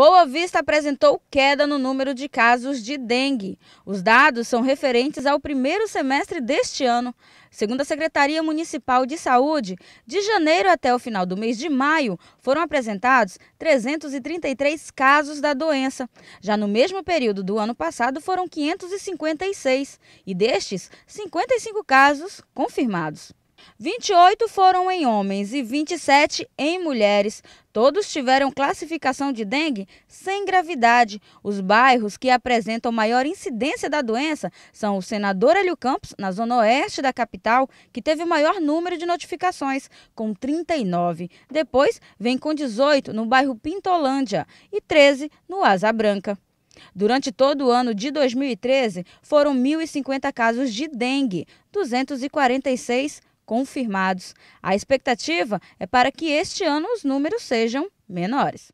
Boa Vista apresentou queda no número de casos de dengue. Os dados são referentes ao primeiro semestre deste ano. Segundo a Secretaria Municipal de Saúde, de janeiro até o final do mês de maio foram apresentados 333 casos da doença. Já no mesmo período do ano passado foram 556 e destes, 55 casos confirmados. 28 foram em homens e 27 em mulheres. Todos tiveram classificação de dengue sem gravidade. Os bairros que apresentam maior incidência da doença são o Senador Helio Campos, na zona oeste da capital, que teve o maior número de notificações, com 39. Depois vem com 18 no bairro Pintolândia e 13 no Asa Branca. Durante todo o ano de 2013, foram 1.050 casos de dengue, 246 confirmados. A expectativa é para que este ano os números sejam menores.